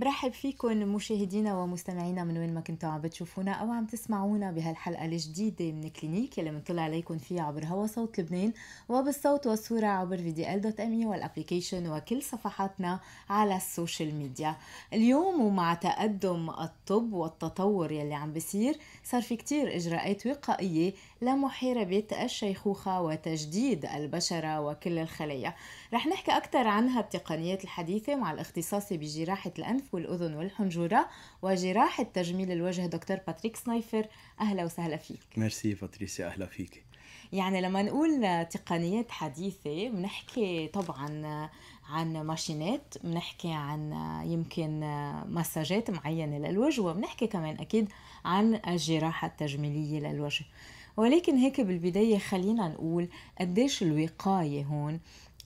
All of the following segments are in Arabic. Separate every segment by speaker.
Speaker 1: برحب فيكم مشاهدينا ومستمعينا من وين ما كنتوا عم بتشوفونا او عم تسمعونا بهالحلقه الجديده من كلينيك اللي بنطلع عليكم فيها عبر هوا صوت لبنان وبالصوت والصوره عبر في دي ال دوت ام والابلكيشن وكل صفحاتنا على السوشيال ميديا اليوم ومع تقدم الطب والتطور يلي عم بصير صار في كتير اجراءات وقائيه لمحاربه الشيخوخه وتجديد البشره وكل الخلايا رح نحكي أكثر عنها التقنيات الحديثة مع الاختصاصي بجراحة الأنف والأذن والحنجرة وجراحة تجميل الوجه دكتور باتريك سنايفر أهلا وسهلا فيك
Speaker 2: ميرسي باتريسيا أهلا فيك
Speaker 1: يعني لما نقول تقنيات حديثة بنحكي طبعا عن ماشينات بنحكي عن يمكن مساجات معينة للوجه وبنحكي كمان أكيد عن الجراحة التجميلية للوجه ولكن هيك بالبداية خلينا نقول قديش الوقاية هون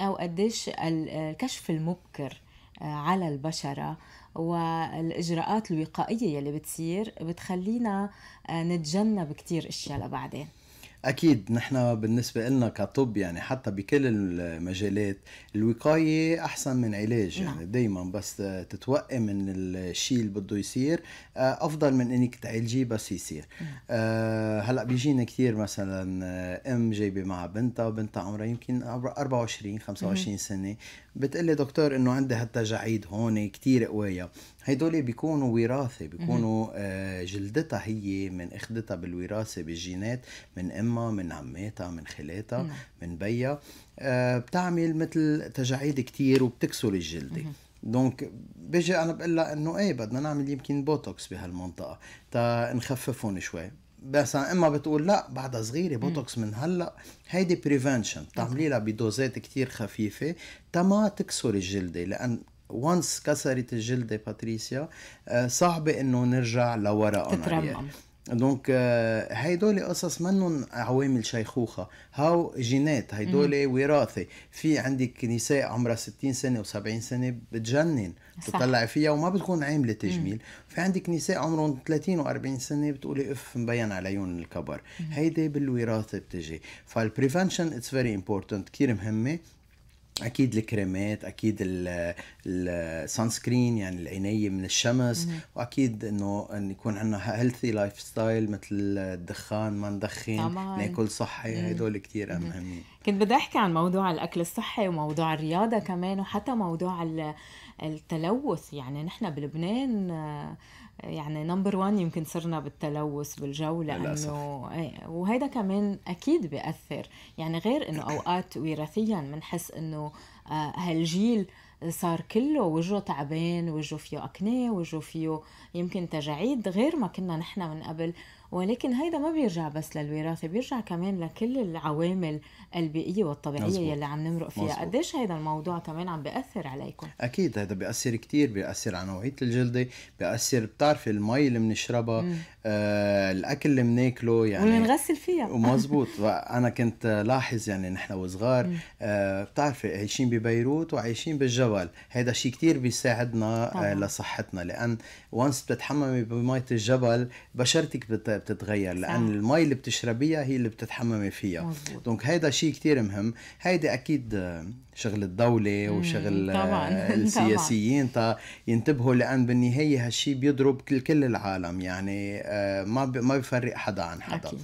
Speaker 1: أو قديش الكشف المبكر آه، على البشرة والإجراءات الوقائية يلي بتصير بتخلينا آه، نتجنب كتير أشياء لبعدين
Speaker 2: اكيد نحن بالنسبه لنا كطب يعني حتى بكل المجالات الوقايه احسن من علاج يعني. نعم. يعني دائما بس تتوقي من الشيء اللي بده يصير آه، افضل من انك تعالجيه بس يصير نعم. أه هلا بيجينا كثير مثلا آه، ام جايبه مع بنتها بنتها عمرها يمكن 24 25 نعم. سنه بتقلي دكتور انه عندها التجاعيد هون كتير قوية هيدول بيكونوا وراثة بيكونوا آه، جلدتها هي من اخدتها بالوراثة بالجينات من امها من عماتها من خالاتها نعم. من بيها آه، بتعمل مثل تجاعيد كتير وبتكسر الجلدة دونك بيجي انا بقول لها انه ايه بدنا نعمل يمكن بوتوكس بهالمنطقه تا نخففهم شوي بس اما بتقول لا بعدها صغيره بوتوكس من هلا هيدي بريفنشن بتعملي لها بدوزات كتير خفيفه تما تكسر الجلده لان وانس كسرت الجلده باتريسيا آه، صعبه انه نرجع لورا يعني. تترمم دونك هيدول آه، قصص منهم عوامل شيخوخه هاو جينات هيدول وراثه في عندك نساء عمرها 60 سنه و70 سنه بتجنن بتطلعي فيها وما بتكون عامله تجميل في عندك نساء عمرهم 30 و40 سنه بتقولي اف مبين عليهم الكبر هيدي بالوراثه بتجي فالبريفنشن اتس فيري امبورتنت كثير مهمه اكيد الكريمات اكيد السان سكرين يعني العنايه من الشمس مم. واكيد انه ان يكون عندنا هيلثي لايف ستايل مثل الدخان ما ندخن ناكل صحي هدول كثير مهمين
Speaker 1: كنت بدي احكي عن موضوع الاكل الصحي وموضوع الرياضه كمان وحتى موضوع التلوث يعني نحن بلبنان يعني نمبر وان يمكن صرنا بالتلوث بالجو لانه إيه، وهذا كمان اكيد بياثر يعني غير انه اوقات وراثيا بنحس انه آه، هالجيل صار كله وجهه تعبان وجهه فيه اكنه وجهه فيه يمكن تجاعيد غير ما كنا نحن من قبل ولكن هيدا ما بيرجع بس للوراثه بيرجع كمان لكل العوامل البيئيه والطبيعيه مزبوط. يلي عم نمرق فيها قديش هيدا الموضوع كمان عم بياثر عليكم
Speaker 2: اكيد هذا بياثر كتير بياثر على نوعيه الجلده بياثر بتعرفي المي اللي بنشربها آه الاكل اللي بناكله يعني واللي
Speaker 1: فيها ومزبوط
Speaker 2: انا كنت لاحظ يعني نحن وصغار آه بتعرفي عايشين ببيروت وعايشين بالجبل هذا شيء كتير بيساعدنا آه لصحتنا لان وانس بتتحممي بمية الجبل بشرتك بتتغير لان المي اللي بتشربيها هي اللي بتتحممي فيها مزبوط. دونك هذا شيء كتير مهم هيدا اكيد شغل الدولة وشغل آه، طبعاً. السياسيين تا ينتبهوا لأن بالنهاية هالشي بيضرب كل كل العالم يعني آه، آه، ما ما بيفرق حدا عن حدا أكيد.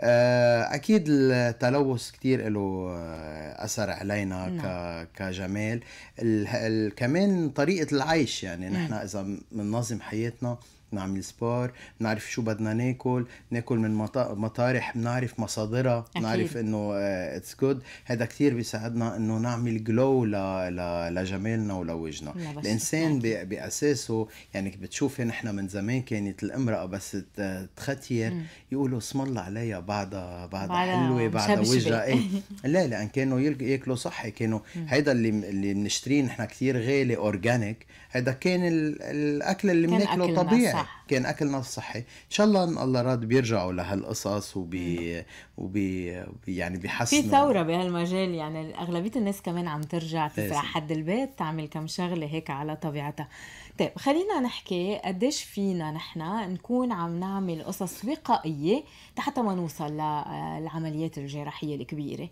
Speaker 2: آه، اكيد التلوث كثير له آه، اثر علينا نعم. كجمال ال... ال... كمان طريقه العيش يعني نحن اذا بننظم حياتنا نعمل سبار بنعرف شو بدنا ناكل ناكل من مطارح بنعرف مصادرها بنعرف انه اتس جود هذا كثير بيساعدنا انه نعمل جلو ل... ل... لجمالنا ولوجنا الانسان ب... باساسه يعني بتشوفي نحن من زمان كانت الامراه بس تختير يقولوا اسم الله عليها بعدها بعدها حلوه بعدها وجهها ايه لا لان كانوا ياكلوا صحي كانوا هيدا اللي اللي بنشتريه نحن كثير غالي اورجانيك هذا كان الاكل اللي بناكله طبيعي صح كان اكلنا الصحي ان شاء الله ان الله راد بيرجعوا لهالقصص وبي وبي يعني بيحسنوا في ثوره
Speaker 1: بهالمجال يعني اغلبيه الناس كمان عم ترجع تسرح إيه، حد البيت تعمل كم شغله هيك على طبيعتها طيب خلينا نحكي قديش فينا نحن نكون عم نعمل قصص وقائيه حتى ما نوصل للعمليات آه، الجراحيه الكبيره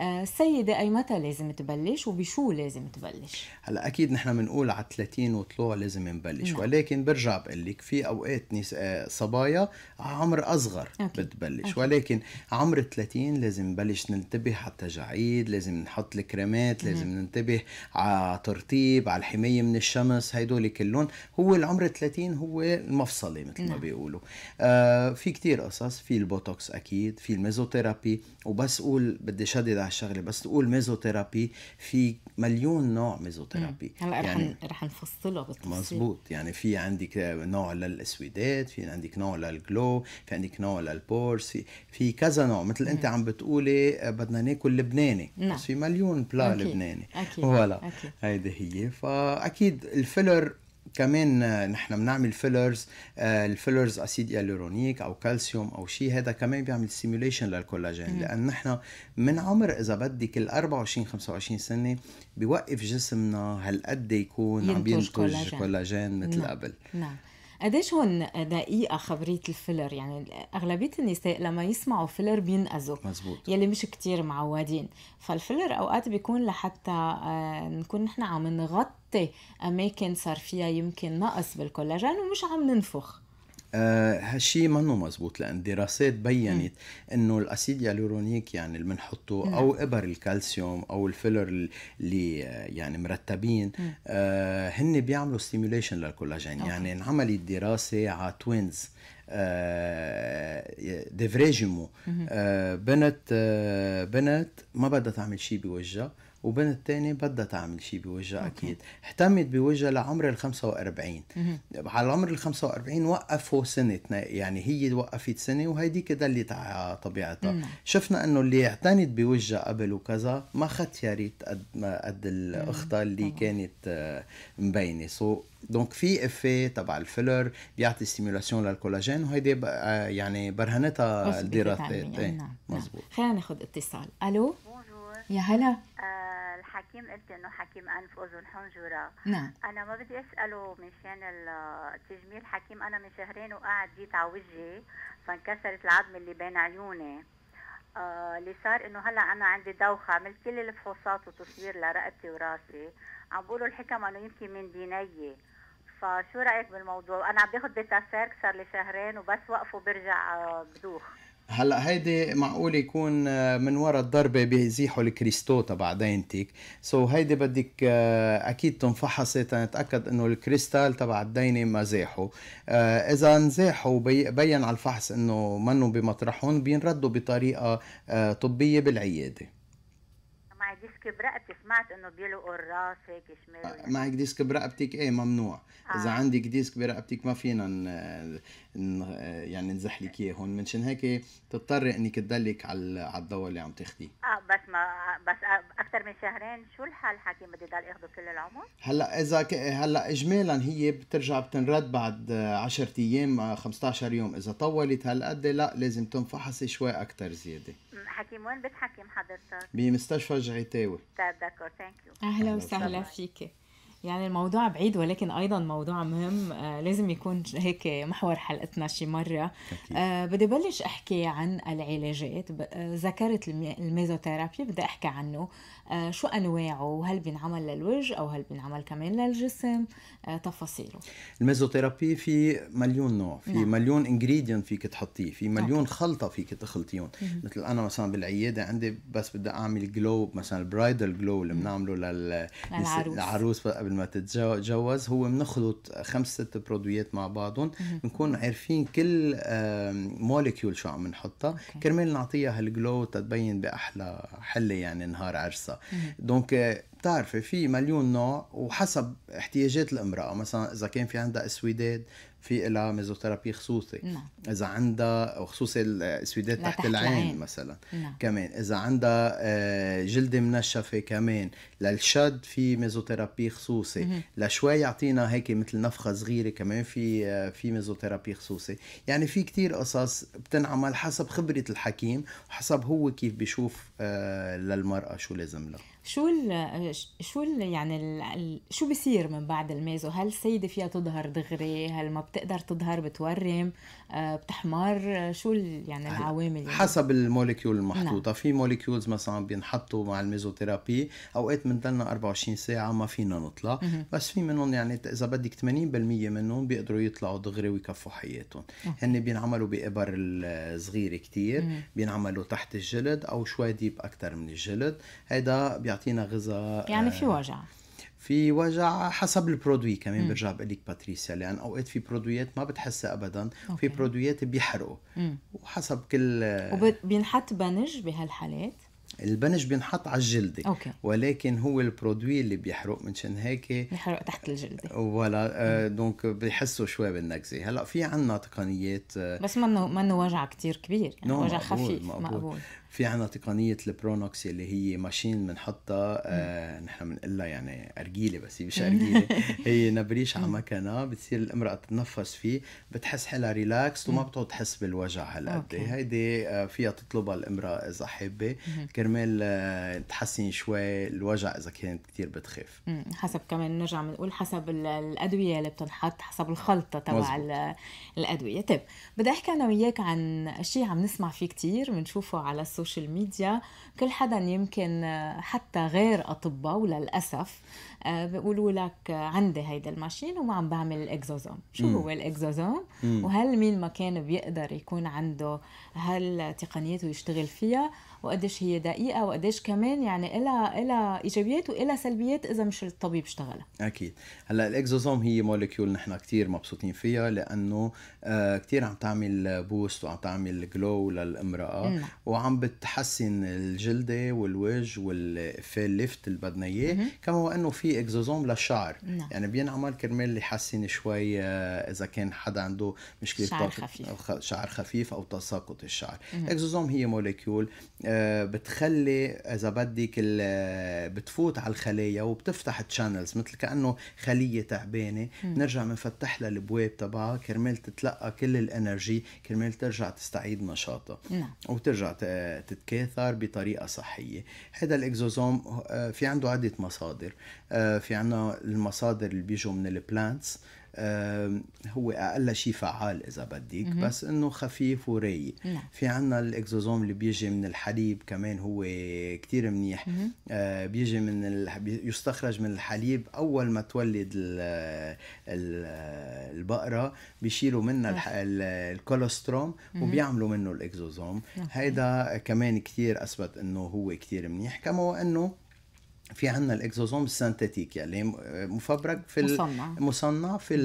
Speaker 1: السيده آه، اي متى لازم تبلش وبشو لازم تبلش
Speaker 2: هلا اكيد نحن بنقول على 30 وطلوع لازم نبلش نعم. ولكن برجع بقول لك في اوقات نساء آه، صبايا عمر اصغر أوكي. بتبلش أوكي. ولكن عمر 30 لازم نبلش ننتبه على التجاعيد لازم نحط الكريمات لازم مم. ننتبه على ترطيب على الحمايه من الشمس هدول كلهم هو العمر 30 هو المفصلة مثل نعم. ما بيقولوا آه في كتير قصص في البوتوكس اكيد في الميزوثيرابي وبس قول بدي شدد على بس تقول ميزوثيرابي في مليون نوع ميزوثيرابي هلا يعني
Speaker 1: رح نفصلها
Speaker 2: بالتفصيل مزبوط يعني في عندك نوع للاسودات في عندك نوع للجلو في عندك نوع للبورس في, في كذا نوع مثل انت عم بتقولي آه، بدنا ناكل لبناني نعم. بس في مليون بلا لبناني اكيد هيدي هي فاكيد الفيلر كمان آه، نحن بنعمل فيلرز آه، الفيلرز اسيد هيالورونيك او كالسيوم او شيء هذا كمان بيعمل سيموليشن للكولاجين لان نحن من عمر اذا بدك ال 24 25 سنه بيوقف جسمنا هالقد يكون عم ينتج كولاجين مثل نعم. قبل
Speaker 1: نعم قديش هون دقيقة خبرية الفيلر يعني أغلبية النساء لما يسمعوا فيلر بينقذوا مزبوط. يلي مش كتير معودين فالفيلر أوقات بيكون لحتى آه، نكون نحن عم نغطي أماكن صار فيها يمكن نقص بالكولاجين ومش عم ننفخ
Speaker 2: آه هالشيء انه مزبوط لان دراسات بينت انه الاسيد هيالورونيك يعني اللي بنحطه او ابر الكالسيوم او الفيلر اللي يعني مرتبين آه هن بيعملوا ستيميوليشن للكولاجين أوكي. يعني انعملت دراسه على توينز آه ديفريجيمو آه بنت آه بنت ما بدها تعمل شيء بوجهها وبنت تاني بدها تعمل شيء بوجهها اكيد اهتمت بوجهها لعمر ال 45 على عمر ال 45 وقفوا سنه يعني هي وقفت سنه وهيديك دلت على طبيعتها مم. شفنا انه اللي اعتنت بوجهها قبل وكذا ما ختيرت قد ما قد الاخت اللي مم. كانت آه، مبينه سو دونك في افي تبع الفيلر بيعطي ستيمولاسيون للكولاجين وهيدي آه، يعني برهنتها الدراسات إيه، نعم مزبوط
Speaker 1: نعم. خلينا ناخذ اتصال الو يا هلا
Speaker 3: آه الحكيم قلت انه حكيم انف اذن حنجره نعم انا ما بدي اساله مشان التجميل حكيم انا من شهرين وقاعد جيت على وجهي فانكسرت العظم اللي بين عيوني آه اللي صار انه هلا انا عندي دوخه عملت كل الفحوصات وتصوير لرقبتي وراسي عم بقولوا الحكم انه يمكن من ديني فشو رايك بالموضوع انا عم باخذ بيتاسيرك صار لي شهرين وبس وقفه برجع آه، بدوخ
Speaker 2: هلا هيدي معقول يكون آه، من وراء الضربه بيزيحوا الكريستو تبع دينتك سو so هيدي بدك آه، اكيد تنفحصي تنتاكد انه الكريستال تبع الدينه ما زاحوا آه، اذا نزاحوا بين على الفحص انه منو بمطرحهم بينردوا بطريقه طبيه بالعياده
Speaker 3: معك ديسك برقبتي سمعت انه بيلقوا الراس هيك شمال
Speaker 2: معك ديسك برقبتك ايه ممنوع آه. اذا عندك ديسك برقبتك ما فينا آه، يعني نزح لك هون منشان هيك تضطري انك تدلك على على الدواء اللي عم تاخذيه
Speaker 3: اه بس ما بس آه، اكثر من شهرين شو الحال حكيم بدي ضل اخذه كل العمر
Speaker 2: هلا اذا ك... هلا اجمالا هي بترجع بتنرد بعد 10 آه، ايام 15 يوم اذا طولت هالقد لا لازم تنفحصي شوي اكثر زياده
Speaker 3: حكيم وين بتحكم حضرتك
Speaker 2: بمستشفى جعيتاوي تذكر
Speaker 1: ثانك يو اهلا وسهلا فيكي يعني الموضوع بعيد ولكن ايضا موضوع مهم آه لازم يكون هيك محور حلقتنا شي مره آه بدي بلش احكي عن العلاجات آه، ذكرت الميزوثيرابي بدي احكي عنه آه شو انواعه وهل بينعمل للوجه او هل بينعمل كمان للجسم آه تفاصيله
Speaker 2: الميزوثيرابي في مليون نوع في نعم. مليون انجريدينت فيك تحطيه في مليون أوكي. خلطه فيك تخلطيهم مثل انا مثلا بالعياده عندي بس بدي اعمل جلو مثلا البرايدل جلو اللي بنعمله للعروس ما تتجوز هو بنخلط خمس ست برودويات مع بعضهم بنكون عارفين كل موليكيول شو عم نحطها كرمال نعطيها هالجلو تتبين باحلى حله يعني نهار عرسها دونك بتعرفي في مليون نوع وحسب احتياجات الامراه مثلا اذا كان في عندها اسوداد في لها ميزوثيرابي خصوصي نعم. اذا عندها وخصوصي السويدات تحت, تحت العين, العين مثلا نعم. كمان اذا عندها آه، جلد منشفه كمان للشد في ميزوثيرابي خصوصي مم. لشوي يعطينا هيك مثل نفخه صغيره كمان في آه، في ميزوثيرابي خصوصي يعني في كتير قصص بتنعمل حسب خبره الحكيم وحسب هو كيف بيشوف آه، للمراه شو لازم لها
Speaker 1: شو ال شو ال يعني ال شو بصير من بعد الميزو هل السيدة فيها تظهر دغري هل ما بتقدر تظهر بتورم آه، بتحمر شو يعني العوامل يعني؟ حسب
Speaker 2: الموليكيول المحطوطة نعم. في موليكيولز مثلا بينحطوا مع الميزوثيرابي اوقات بنضلنا 24 ساعة ما فينا نطلع مه. بس في منهم يعني اذا بدك 80% منهم بيقدروا يطلعوا دغري ويكفوا حياتهم هن بينعملوا بإبر الصغيره كتير مه. بينعملوا تحت الجلد او شوي ديب اكثر من الجلد هيدا يعطينا غذاء يعني في آه، وجع في وجع حسب البرودوي كمان برجع بقول لك باتريسيا لان اوقات في برودويات ما بتحسها ابدا في برودويات بيحرقوا وحسب كل
Speaker 1: وبينحط بنج بهالحالات
Speaker 2: البنج بينحط على الجلدة أوكي. ولكن هو البرودوي اللي بيحرق منشان هيك بيحرق تحت الجلدة ولا آه، دونك بيحسوا شوي بالنكزة هلا في عنا تقنيات آه، بس
Speaker 1: منه منه وجع كتير كبير يعني وجع خفيف مقبول. مقبول.
Speaker 2: في عنا تقنية البرونوكس اللي هي ماشين بنحطها آه نحن بنقلها يعني أرجيلة بس هي مش أرجيلة هي نبريش على مكنة بتصير الامرأة تتنفس فيه بتحس حالها ريلاكس وما بتقعد تحس بالوجع هالقد هيدي آه، فيها تطلبها الامرأة إذا حابة كرمال آه، تحسن شوي الوجع إذا كانت كثير بتخاف
Speaker 1: حسب كمان نرجع بنقول حسب الأدوية اللي بتنحط حسب الخلطة تبع الأدوية طيب بدي أحكي أنا وياك عن شيء عم نسمع فيه كثير بنشوفه على السوشيال السوشيال ميديا كل حدا يمكن آه، حتى غير اطباء وللاسف آه، بيقولوا لك آه، عندي هيدا الماشين وما عم بعمل الاكزوزوم شو هو الاكزوزوم وهل مين ما كان بيقدر يكون عنده هالتقنيات ويشتغل فيها وقديش هي دقيقه وقديش كمان يعني إلها إلها ايجابيات وإلها سلبيات اذا مش الطبيب اشتغلها
Speaker 2: اكيد هلا الاكزوزوم هي موليكيول نحن كثير مبسوطين فيها لانه كثير عم تعمل بوست وعم تعمل جلو للامراه مم. وعم بتحسن الجلده والوجه والفيل ليفت اللي بدنا اياه كما انه في اكزوزوم للشعر نعم. يعني بينعمل كرمال يحسن شوي آه، اذا كان حدا عنده مشكله شعر خفيف أو شعر خفيف او تساقط الشعر مم. اكزوزوم هي موليكيول آه، بتخلي اذا بدك بتفوت على الخلايا وبتفتح تشانلز مثل كانه خليه تعبانه بنرجع بنفتح لها البواب تبعها كرمال تتلقى كل الانرجي كرمال ترجع تستعيد نشاطها نعم. وترجع تتكاثر بطريقة صحية هذا الإكزوزوم آه، في عنده عدة مصادر آه، في عنا المصادر اللي بيجوا من البلانتس هو اقل شيء فعال اذا بدك بس انه خفيف ورايق نعم. في عنا الاكزوزوم اللي بيجي من الحليب كمان هو كتير منيح آه، بيجي من ال... يستخرج من الحليب اول ما تولد ال... ال... البقره بيشيلوا منها الح... نعم. الكولوستروم وبيعملوا منه الاكزوزوم نعم. هيدا كمان كتير اثبت انه هو كتير منيح كما وانه في عندنا الاكزوزوم السنتيتيك يعني مفبرك في مصنع مصنع في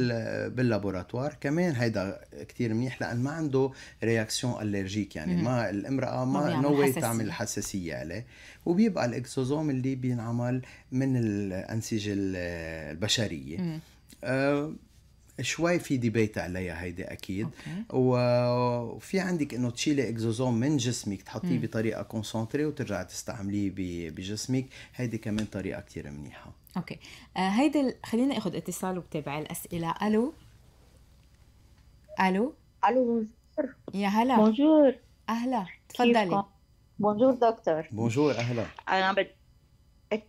Speaker 2: باللابوراتوار كمان هيدا كتير منيح لان ما عنده رياكسيون الرجيك يعني مم. ما الامراه ما نو واي تعمل حساسيه عليه وبيبقى الاكزوزوم اللي بينعمل من الانسجه البشريه مم. آه شوي في ديبيت عليها هيدي اكيد okay. وفي عندك انه تشيلي اكزوزوم من جسمك تحطيه mm. بطريقه كونسنتري وترجع تستعمليه بجسمك هيدي كمان طريقه كتير منيحه
Speaker 1: اوكي okay. آه ال... خلينا اخذ اتصال وبتابع الاسئله الو الو الو بونجور يا هلا بونجور اهلا تفضلي بونجور دكتور بونجور اهلا
Speaker 3: انا بدي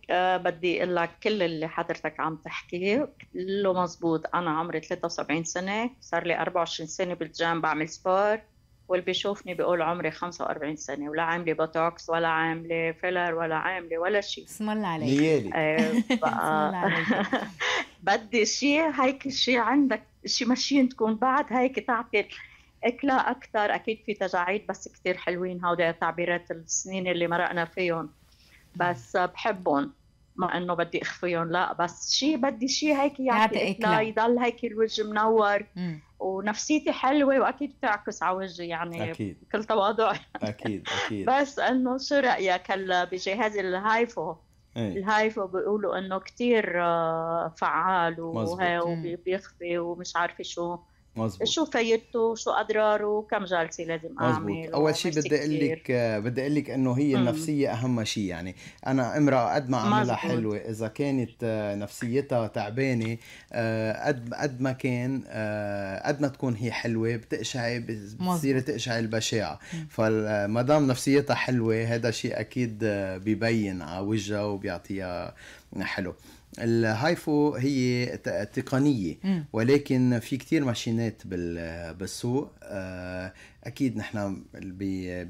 Speaker 3: آه، بدي اقول لك كل اللي حضرتك عم تحكيه كله مزبوط انا عمري 73 سنه صار لي 24 سنه بالجيم بعمل سبور واللي بيشوفني بيقول عمري 45 سنه ولا عامله بوتوكس ولا عامله فيلر ولا عامله ولا شيء اسم الله عليك ليالي آه بقى بدي شيء هيك شيء عندك شيء ماشيين تكون بعد هيك تعطي اكلة اكثر اكيد في تجاعيد بس كثير حلوين هودي تعبيرات السنين اللي مرقنا فيهم بس بحبهم ما انه بدي اخفيهم لا بس شيء بدي شيء هيك يعطي لا يضل هيك الوجه منور مم. ونفسيتي حلوه واكيد بتعكس على وجهي يعني أكيد. بكل تواضع اكيد اكيد بس انه شو رايك هلا بجهاز الهايفو أي. الهايفو بيقولوا انه كثير آه، فعال وبيخفي ومش عارفه شو مزبوط. شو فايدته شو اضراره كم جلسه لازم
Speaker 2: اعمل مزبوط. اول شيء بدي اقول لك بدي اقول لك انه هي النفسيه اهم شيء يعني انا امراه قد ما اعملها حلوه اذا كانت آه، نفسيتها تعبانه آه، قد قد ما كان آه، قد ما تكون هي حلوه بتقشعي بتصير تقشعي البشاعه فما دام نفسيتها حلوه هذا شيء اكيد ببين على وجهها وبيعطيها حلو الهايفو هي تقنيه ولكن في كثير ماشينات بالسوق آه، اكيد نحن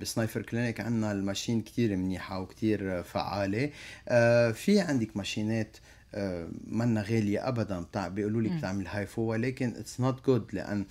Speaker 2: بسنايفر كلينيك عندنا الماشين كثير منيحه وكثير فعاله آه، في عندك ماشينات آه، منا غاليه ابدا بيقولوا لك بتعمل هايفو ولكن اتس نوت جود لان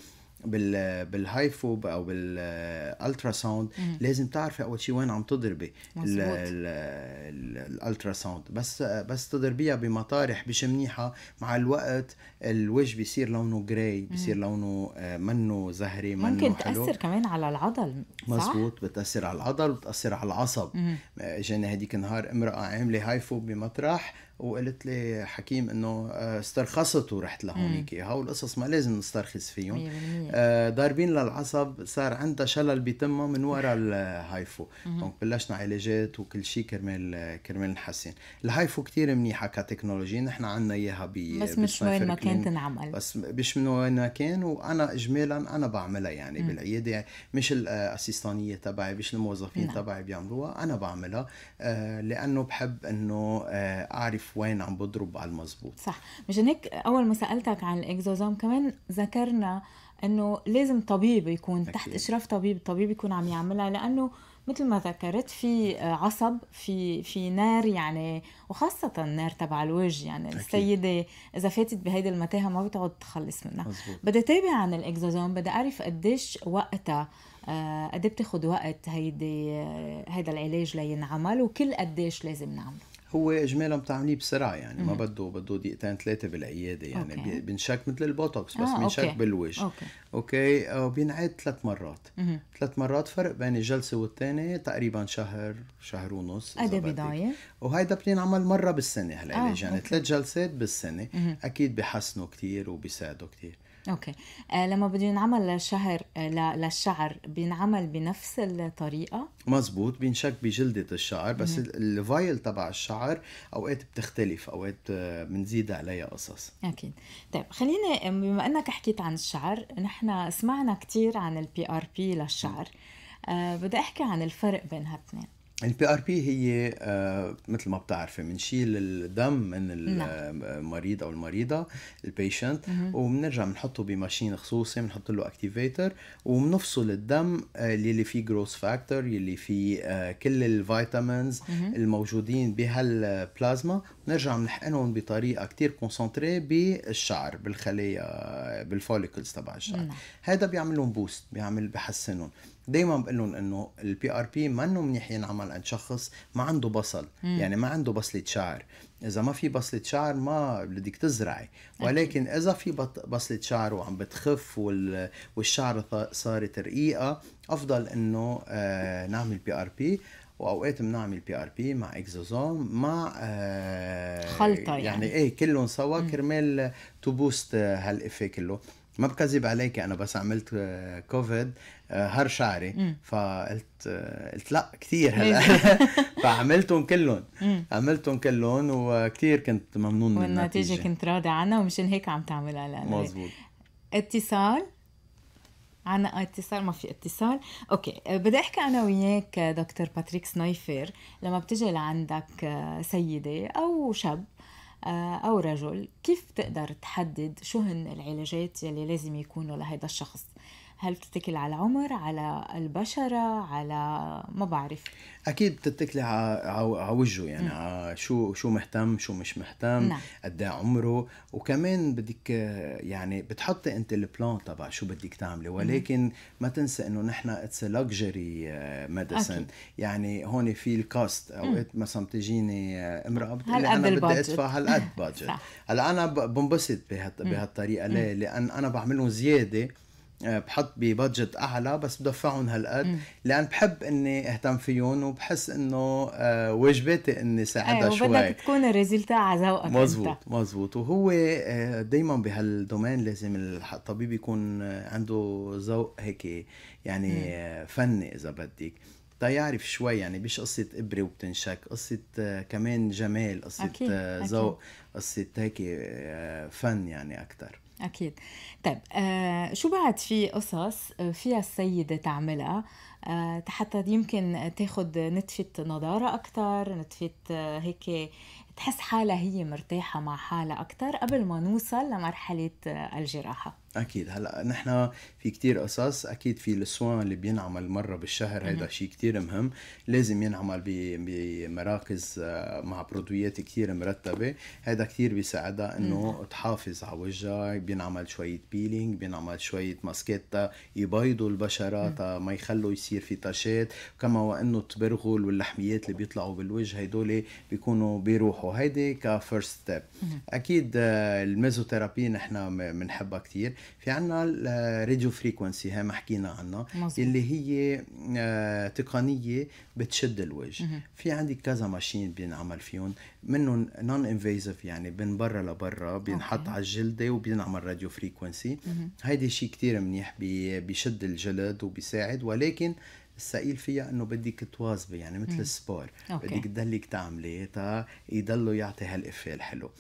Speaker 2: بالهايفوب او بالالترا ساوند لازم تعرفي اول شيء وين عم تضربي الالترا ساوند بس بس تضربيها بمطارح مش منيحه مع الوقت الوجه بيصير لونه جراي بيصير لونه آه، منه زهري منه ممكن حلو. تاثر
Speaker 1: كمان على العضل صح؟ مزبوط
Speaker 2: بتاثر على العضل وبتاثر على العصب آه، اجاني هديك النهار امراه عامله هايفوب بمطرح وقالت لي حكيم انه آه، استرخصت ورحت لهونيك هاو القصص ما لازم نسترخص فيهم آه، ضاربين للعصب صار عندها شلل بتمها من وراء الهايفو دونك بلشنا علاجات وكل شيء كرمال كرمال نحسن الهايفو كثير منيحه كتكنولوجي نحن عندنا اياها ب بس مش وين ما كان تنعمل بس مش من وين ما كان وانا اجمالا انا بعملها يعني مم. بالعياده يعني مش الاسيستانيه تبعي مش الموظفين نعم. تبعي بيعملوها انا بعملها آه، لانه بحب انه اعرف وين عم بضرب على المزبوط صح
Speaker 1: مشان هيك اول ما سالتك عن الاكزوزوم كمان ذكرنا انه لازم طبيب يكون أكيد. تحت اشراف طبيب الطبيب يكون عم يعملها لانه مثل ما ذكرت في عصب في في نار يعني وخاصه النار تبع الوجه يعني أكيد. السيده اذا فاتت بهيدي المتاهه ما بتقعد تخلص منها بدي اتابع عن الاكزوزوم بدي اعرف قديش وقتها آه، قد إيه بتاخذ وقت هيدي آه، هيدا العلاج لينعمل وكل قديش لازم نعمله
Speaker 2: هو اجمالا بتعمليه بسرعه يعني ما بده بده دقيقتين ثلاثه بالعياده يعني أوكي. بنشك مثل البوتوكس بس آه، بنشك أوكي. بالوجه اوكي, أوكي. وبينعاد آه، ثلاث مرات ثلاث مرات فرق بين الجلسه والثانيه تقريبا شهر شهر ونص هذا بدايه وهيدا بينعمل مره بالسنه هالعلاج آه، يعني ثلاث جلسات بالسنه مم. اكيد بحسنوا كثير وبيساعدوا كثير
Speaker 1: اوكي آه لما بده ينعمل للشهر آه للشعر بينعمل بنفس الطريقه
Speaker 2: مزبوط بينشك بجلده الشعر بس الفايل تبع الشعر اوقات بتختلف اوقات آه، بنزيد عليها قصص
Speaker 1: اكيد طيب خليني آه، بما انك حكيت عن الشعر نحن سمعنا كثير عن البي ار بي للشعر آه بدي احكي عن الفرق بين هالاثنين
Speaker 2: البي ار بي هي آه، مثل ما بتعرفي بنشيل الدم من المريض نعم. آه، او المريضه البيشنت وبنرجع بنحطه بماشين خصوصي بنحط له اكتيفيتر وبنفصل الدم يلي آه، فيه جروث فاكتور يلي فيه كل الفيتامينز الموجودين بهالبلازما بنرجع بنحقنهم بطريقه كتير كونسنتري بالشعر بالخلايا بالفوليكلز تبع الشعر نعم. هذا بيعمل لهم بوست بيعمل بحسنهم دائما بقول لهم انه البي ار بي منه منيح ينعمل عند شخص ما عنده بصل مم. يعني ما عنده بصله شعر اذا ما في بصله شعر ما بدك تزرعي ولكن اذا في بصله شعر وعم بتخف والشعر صارت رقيقه افضل انه آه، نعمل بي ار بي واوقات بنعمل بي ار بي مع اكزوزوم مع آه، خلطه يعني, يعني ايه كلهم سوا كرمال تبوست هالافيه كله ما بكذب عليك انا بس عملت آه، كوفيد آه، هر شعري فقلت آه، قلت لا كثير هلا فعملتهم كلهم عملتهم كلهم وكثير كنت ممنون من النتيجه كنت
Speaker 1: راضي عنها ومشان هيك عم تعملها هلا مزبوط اتصال عنا اتصال ما في اتصال اوكي بدي احكي انا وياك دكتور باتريك سنايفر لما بتجي لعندك سيده او شاب آه، أو رجل كيف تقدر تحدد شو هن العلاجات يلي لازم يكونوا لهيدا الشخص هل بتتكل على العمر على البشره على ما بعرف
Speaker 2: اكيد بتتكلي على وجهه يعني على شو شو مهتم شو مش مهتم نعم. قد إيه عمره وكمان بدك يعني بتحطي انت البلان تبع شو بدك تعملي ولكن مم. ما تنسى انه نحن اتس لكجري ميديسن يعني هون في الكاست اوقات مثلا بتجيني آه، امراه بتقول انا بدي ادفع هالقد بادجت هلا انا بنبسط بهالطريقه ليه؟ لان انا بعملهم زياده آه، بحط ببادجت اعلى بس بدفعهم هالقد لان بحب اني اهتم فيهم وبحس انه آه، واجباتي اني ساعدها أيوة شوي بدك
Speaker 1: تكون الريزلت على ذوقك مزبوط
Speaker 2: مزبوط وهو آه، دائما بهالدومين لازم الطبيب يكون عنده ذوق هيك يعني مم. فني اذا بدك تيعرف شوي يعني مش قصة إبرة وبتنشك قصة كمان جمال قصة ذوق قصة هيك فن يعني أكتر
Speaker 1: أكيد طيب آه شو بعد في قصص آه، فيها السيدة تعملها آه حتى يمكن تاخد نتفة نضارة أكتر نتفة آه، هيك تحس حالها هي مرتاحة مع حالها أكتر قبل ما نوصل لمرحلة آه، الجراحة
Speaker 2: اكيد هلا نحن في كتير قصص اكيد في السوان اللي بينعمل مره بالشهر هذا شيء كتير مهم لازم ينعمل بمراكز آه، مع برودويات كتير مرتبه هذا كتير بيساعدها انه تحافظ على وجهها بينعمل شويه بيلينج بينعمل شويه ماسكات يبيضوا البشره ما يخلوا يصير في تاشات كما وانه التبرغل واللحميات اللي بيطلعوا بالوجه هدول بيكونوا بيروحوا هيدي كفيرست ستيب اكيد آه، الميزوثيرابي نحن بنحبها كتير في عنا الراديو فريكونسي هي ما حكينا عنها اللي هي آه، تقنيه بتشد الوجه في عندي كذا ماشين بينعمل فيهم منهم نون انفيزف يعني من برا لبرا بينحط على الجلده وبينعمل راديو فريكونسي هيدي شيء كتير منيح بيشد الجلد وبيساعد ولكن السائل فيها انه بدك تواظبي يعني مثل السبور بدك تضلك تعملي تا يضلوا يعطي هالإفيه الحلو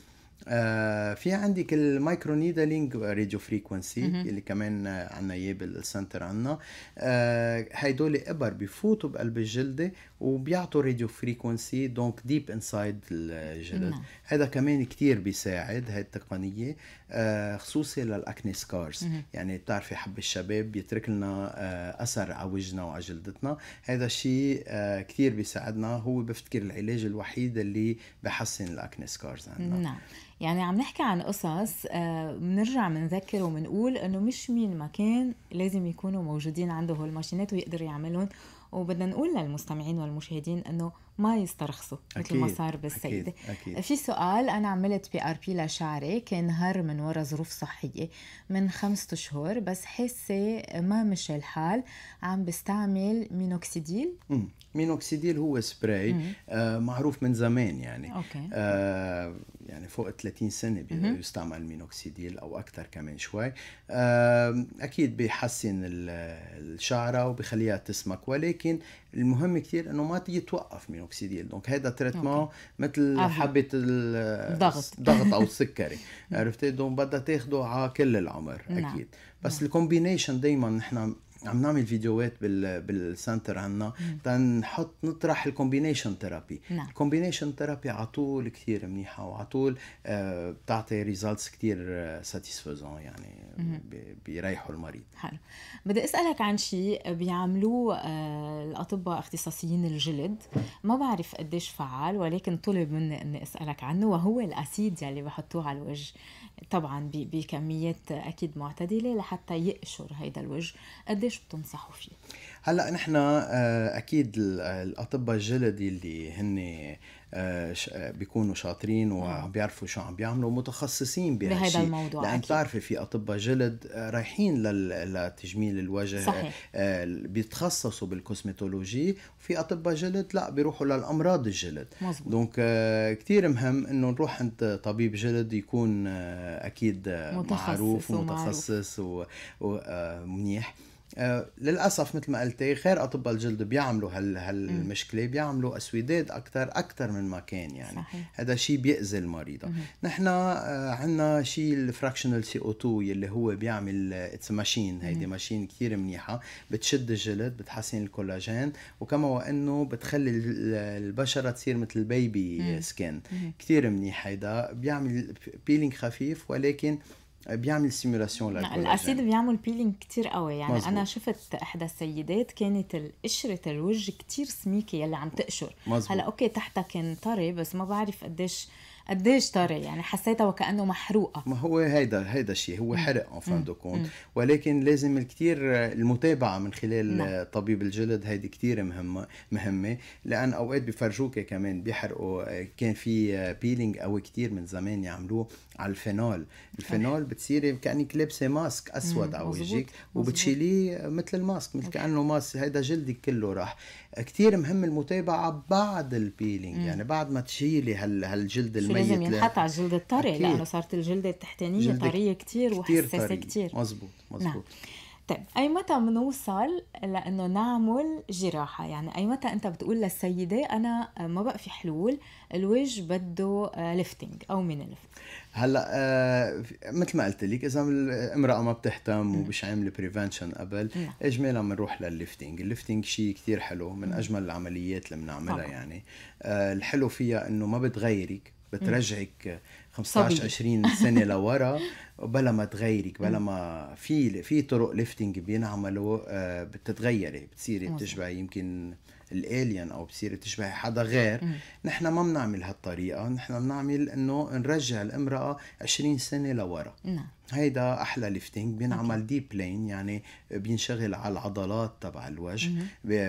Speaker 2: آه في عندك المايكرو نيدلينج راديو فريكونسي اللي كمان عنا اياه بالسنتر عنا آه هيدول ابر بفوتوا بقلب الجلده وبيعطوا راديو فريكونسي دونك ديب انسايد الجلد هذا كمان كثير بيساعد هاي التقنيه آه خصوصي للاكني سكارز يعني بتعرفي حب الشباب بيترك لنا آه اثر على وجهنا وعلى جلدتنا هذا الشيء آه كثير بيساعدنا هو بفتكر العلاج الوحيد اللي بحسن الاكني سكارز عندنا نعم
Speaker 1: يعني عم نحكي عن قصص بنرجع آه، بنذكر وبنقول انه مش مين ما كان لازم يكونوا موجودين عنده هول الماشينات ويقدر يعملهم وبدنا نقول للمستمعين والمشاهدين انه ما يسترخصوا مثل ما صار بالسيدة أكيد. أكيد. في سؤال أنا عملت بي آر بي لشعري كان هر من ورا ظروف صحية من خمسة أشهر بس حاسة ما مش الحال عم بستعمل مينوكسيديل
Speaker 2: مينوكسيديل هو سبراي آه معروف من زمان يعني أوكي. آه يعني فوق 30 سنه يستعمل مينوكسيديل او اكثر كمان شوي آه اكيد بيحسن الشعره وبخليها تسمك ولكن المهم كثير انه ما يتوقف مينوكسيديل دونك هذا تريتمون مثل حبه الضغط الضغط او السكري عرفتي دونك بدها تاخده على كل العمر نعم. اكيد نعم. بس الكومبينيشن دائما نحن عم نعمل فيديوهات بال بالسنتر عنا تنحط نطرح الكومبينيشن ثيرابي الكومبينيشن ثيرابي على طول كثير منيحه وعلى طول آه، بتعطي ريزلتس كثير ساتيسفيزون يعني بيريحوا المريض حلو
Speaker 1: بدي اسالك عن شيء بيعملوه آه، الاطباء اختصاصيين الجلد ما بعرف قديش فعال ولكن طلب مني اني اسالك عنه وهو الاسيد يلي بحطوه على الوجه طبعا بكميات اكيد معتدله لحتى يقشر هيدا الوجه قديش ليش بتنصحوا فيه؟
Speaker 2: هلا نحن آه، اكيد الاطباء الجلدي اللي هن آه، آه، بيكونوا شاطرين وبيعرفوا شو عم بيعملوا متخصصين بهذا الموضوع لان بتعرفي في اطباء جلد رايحين لتجميل الوجه صحيح. بيتخصصوا بالكوسمتولوجي وفي اطباء جلد لا بيروحوا للامراض الجلد مزبوط. دونك كثير مهم انه نروح عند طبيب جلد يكون اكيد متخصص معروف ومتخصص ومنيح و... آه، للاسف مثل ما قلتي غير اطباء الجلد بيعملوا هال هالمشكله بيعملوا اسوداد اكثر اكثر من ما كان يعني صحيح. هذا شيء بيأذي المريضه نحن آه، عندنا شيء الفراكشنال سي او 2 يلي هو بيعمل اتس آه، ماشين هيدي ماشين كثير منيحه بتشد الجلد بتحسن الكولاجين وكما وانه بتخلي البشره تصير مثل بيبي سكين كثير منيح هيدا بيعمل بيلينج خفيف ولكن آه، بيعمل سيمولاسيون نعم، الاسيد
Speaker 1: بيعمل بيلينج كتير قوي يعني مزبوط. انا شفت احدى السيدات كانت قشره الوجه كتير سميكه يلي عم تقشر مزبوط. هلا اوكي تحتها كان طري بس ما بعرف قديش قديش طري يعني حسيتها وكانه محروقه
Speaker 2: ما هو هيدا هيدا الشيء هو حرق اون فان دو كونت ولكن لازم الكثير المتابعه من خلال مم. نعم. طبيب الجلد هيدي كثير مهمه مهمه لان اوقات بفرجوك كمان بيحرقوا آه، كان في بيلينج قوي كثير من زمان يعملوه على الفينول الفينول بتصيري كانك لابسه ماسك اسود على وجهك وبتشيليه مثل الماسك مثل كانه ماسك هيدا جلدك كله راح كثير مهم المتابعه بعد البيلينج مم. يعني بعد ما تشيلي هال هالجلد الميت لازم ينحط
Speaker 1: على الجلد الطري لانه صارت الجلده التحتانيه طريه كثير وحساسه كثير
Speaker 2: مزبوط مزبوط نعم.
Speaker 1: طيب اي متى بنوصل لانه نعمل جراحه يعني اي متى انت بتقول للسيده انا ما بقى في حلول الوجه بده ليفتنج آه، او من لفت
Speaker 2: هلا آه مثل ما قلت لك اذا الامراه ما بتهتم نعم. ومش عامله بريفنشن قبل نعم. اجمالا بنروح للليفتنج الليفتنج شيء كثير حلو من نعم. اجمل العمليات اللي بنعملها يعني آه الحلو فيها انه ما بتغيرك بترجعك 15 20 سنه لورا بلا ما تغيرك بلا ما في في طرق ليفتنج بينعملوا آه، بتتغيري بتصيري بتشبهي يمكن الالين او بتصيري تشبهي حدا غير نحن ما بنعمل هالطريقه نحن بنعمل انه نرجع الامراه 20 سنه لورا نعم هيدا احلى ليفتنج بينعمل ديب لين يعني بينشغل على العضلات تبع الوجه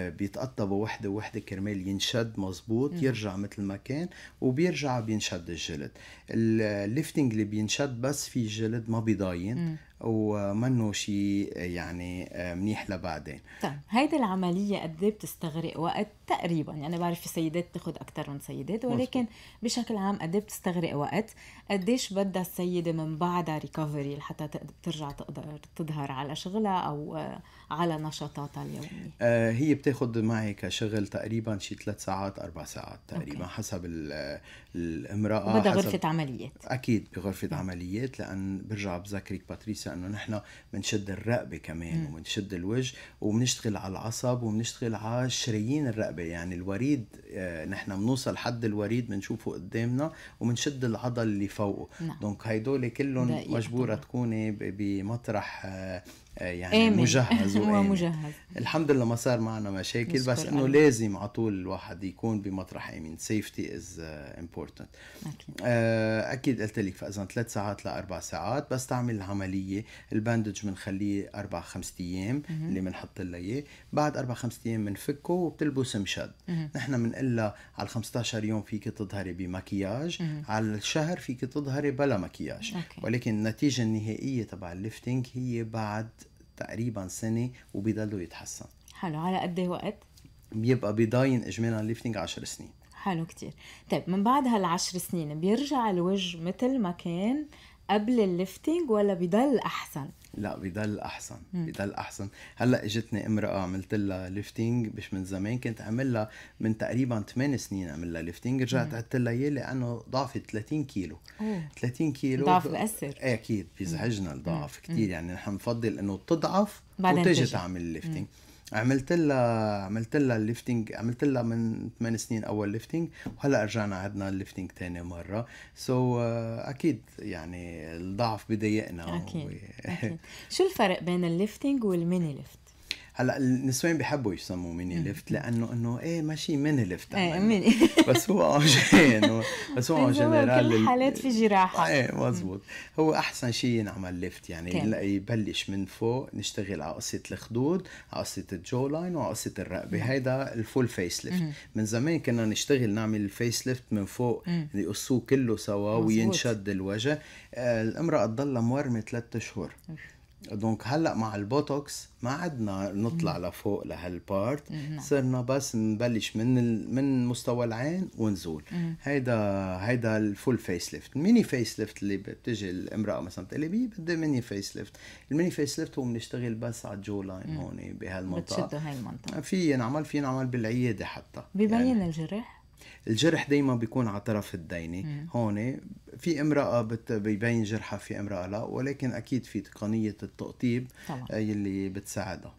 Speaker 2: بيتقطبوا وحده وحده كرمال ينشد مزبوط يرجع مثل ما كان وبيرجع بينشد الجلد الليفتنج اللي بينشد بس في جلد ما بيضاين ومنه شيء يعني منيح لبعدين
Speaker 1: طيب هيدي العملية قد ايه بتستغرق وقت تقريبا يعني بعرف في سيدات بتاخذ أكثر من سيدات ولكن مزبوط. بشكل عام قد ايه بتستغرق وقت قديش بدها السيدة من بعدها ريكفري قليل حتى ترجع تقدر تظهر على شغلها او آه، على نشاطاتها اليوميه
Speaker 2: آه، هي بتاخذ معي كشغل تقريبا شي ثلاث ساعات اربع ساعات تقريبا أوكي. حسب الامراه بدها غرفه عمليات اكيد بغرفه نعم. عمليات لان برجع بذكرك باتريسيا انه نحن بنشد الرقبه كمان وبنشد الوجه وبنشتغل على العصب وبنشتغل على شرايين الرقبه يعني الوريد آه، نحن بنوصل حد الوريد بنشوفه قدامنا وبنشد العضل اللي فوقه نعم. دونك هيدول كلهم مجبوره تكوني بمطرح آه، آه، يعني آمن. مجهز وآمن. مجهز الحمد لله ما صار معنا مشاكل بس انه لازم على طول الواحد يكون بمطرح امين سيفتي از امبورتنت اكيد قلت لك فاذا ثلاث ساعات لاربع ساعات بس تعمل العمليه الباندج بنخليه اربع خمس ايام اللي بنحط لها اياه بعد اربع خمس ايام بنفكه وبتلبس مشد نحن بنقول على ال 15 يوم فيك تظهري بمكياج على الشهر فيك تظهري بلا مكياج أوكي. ولكن النتيجه النهائيه تبع الليفتنج هي بعد تقريبا سنه وبيضلوا يتحسن
Speaker 1: حلو على قد ايه وقت؟
Speaker 2: بيبقى بيضاين اجمالا ليفتنج 10 سنين
Speaker 1: حلو كتير طيب من بعد هالعشر سنين بيرجع الوجه مثل ما كان قبل الليفتنج ولا بيضل
Speaker 2: احسن لا بضل احسن بضل احسن هلا اجتني امراه عملت لها ليفتنج مش من زمان كنت عامل لها من تقريبا 8 سنين عامل لها ليفتنج رجعت قلت لها يلي لانه ضعفت 30 كيلو أوه. 30 كيلو ضعف بأثر ايه اكيد بيزعجنا الضعف كثير يعني نحن نفضل انه تضعف وتجي تعمل ليفتنج مم. عملت لها عملت لها الليفتنج عملت لها من 8 سنين اول ليفتنج وهلا رجعنا عدنا الليفتنج ثاني مره سو so, uh, اكيد يعني الضعف بضايقنا اكيد, و... أكيد.
Speaker 1: شو الفرق بين الليفتنج والميني ليفت
Speaker 2: هلا النسوان بيحبوا يسموا ميني ليفت لانه انه ايه ماشي ميني ليفت ايه ميني بس هو آه، انجين بس هو جنرال آه، كل الحالات في جراحه آه، ايه مزبوط هو احسن شيء ينعمل ليفت يعني يبلش من فوق نشتغل على قصه الخدود على قصه الجو لاين وعلى قصه الرقبه هيدا الفول فيس ليفت من زمان كنا نشتغل نعمل الفيس ليفت من فوق يقصوه كله سوا وينشد الوجه الامراه تضلها مورمه ثلاث اشهر دونك هلا مع البوتوكس ما عدنا نطلع مم. لفوق لهالبارت مم. نعم. صرنا بس نبلش من ال... من مستوى العين ونزول مم. هيدا هيدا الفول فيس ليفت الميني فيس ليفت اللي بتجي الامراه مثلا بتقلي بي بدي ميني فيس ليفت الميني فيس ليفت هو بنشتغل بس على الجو لاين هون بهالمنطقه بتشدوا
Speaker 1: هاي المنطقه في
Speaker 2: ينعمل في ينعمل بالعياده حتى
Speaker 1: ببين يعني الجرح
Speaker 2: الجرح دايما بيكون على طرف الدينه هون في امراه بيبين جرحها في امراه لا ولكن اكيد في تقنيه التقطيب طبعا. آه، يلي بتساعدها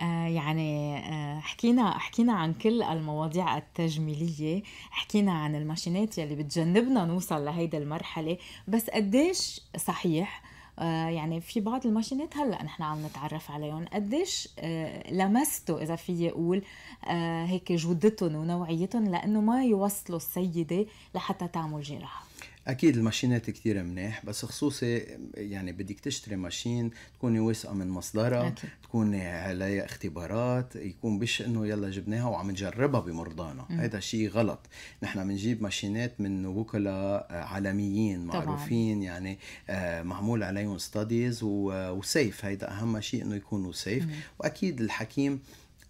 Speaker 1: آه يعني آه حكينا حكينا عن كل المواضيع التجميليه حكينا عن الماشينات يلي بتجنبنا نوصل لهيدي المرحله بس قديش صحيح آه، يعني في بعض الماشينات هلا نحن عم نتعرف عليهم قديش آه، لمستوا اذا في يقول آه، هيك جودتهم ونوعيتهم لانه ما يوصلوا السيده لحتى تعمل جراحه
Speaker 2: اكيد الماشينات كثير منيح بس خصوصي يعني بدك تشتري ماشين تكوني واثقه من مصدرها تكوني عليها اختبارات يكون بش انه يلا جبناها وعم نجربها بمرضانا هذا شيء غلط نحن بنجيب ماشينات من وكلاء عالميين معروفين طبعا. يعني آه، معمول عليهم ستاديز وسيف هيدا اهم شيء انه يكونوا سيف واكيد الحكيم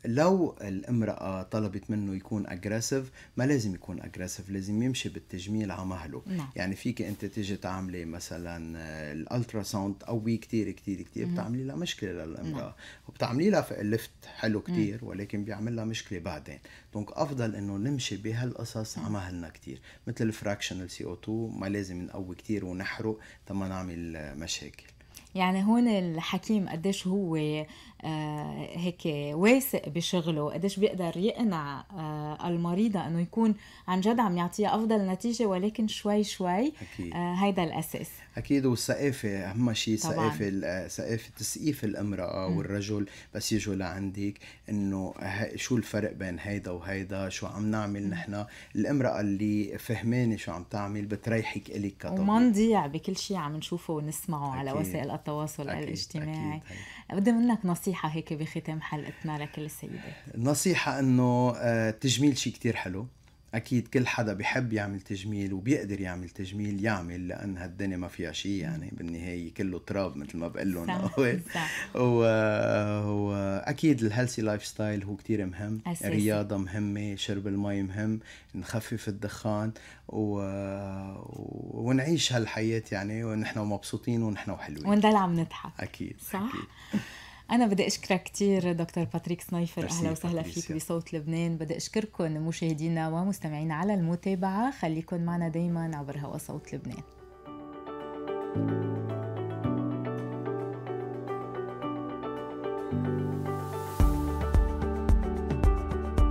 Speaker 2: لو الامرأة طلبت منه يكون اجريسيف ما لازم يكون اجريسيف لازم يمشي بالتجميل على مهله نعم. يعني فيك انت تيجي تعملي مثلا الالترا ساوند قوي كتير كتير كتير بتعملي لها مشكلة للامرأة نعم. وبتعملي لها لفت حلو كتير مم. ولكن بيعمل لها مشكلة بعدين دونك افضل انه نمشي بهالقصص على مهلنا كتير مثل الفراكشنال سي او 2 ما لازم نقوي كتير ونحرق تما نعمل مشاكل
Speaker 1: يعني هون الحكيم قديش هو آه، هيك واثق بشغله قديش بيقدر يقنع آه، المريضة أنه يكون عن جد عم يعطيها أفضل نتيجة ولكن شوي شوي آه، هيدا الأساس
Speaker 2: اكيد والثقافه اهم شيء ثقافه ثقافه تسقيف الامراه م. والرجل بس يجوا لعندك انه شو الفرق بين هيدا وهيدا شو عم نعمل نحن الامراه اللي فهمانه شو عم تعمل بتريحك الك كطبيب وما
Speaker 1: نضيع بكل شيء عم نشوفه ونسمعه أكيد. على وسائل التواصل أكيد. الاجتماعي أكيد. بدي منك نصيحه هيك بختام حلقتنا لكل السيدات
Speaker 2: نصيحه انه التجميل آه، شيء كتير حلو اكيد كل حدا بحب يعمل تجميل وبيقدر يعمل تجميل يعمل لان هالدنيا ما فيها شيء يعني بالنهايه كله تراب مثل ما بقول لهم اول واكيد الهيلثي لايف ستايل هو كثير مهم أساسي. الرياضه مهمه شرب المي مهم نخفف الدخان و... ونعيش هالحياه يعني ونحن مبسوطين ونحن وحلوين
Speaker 1: ونضل عم نضحك اكيد صح أكيد. أنا بدي أشكرك كثير دكتور باتريك سنايفر أهلا وسهلا فيك بصوت لبنان بدي أشكركم مشاهدينا ومستمعينا على المتابعة خليكم معنا دايما عبر هوا صوت لبنان thank you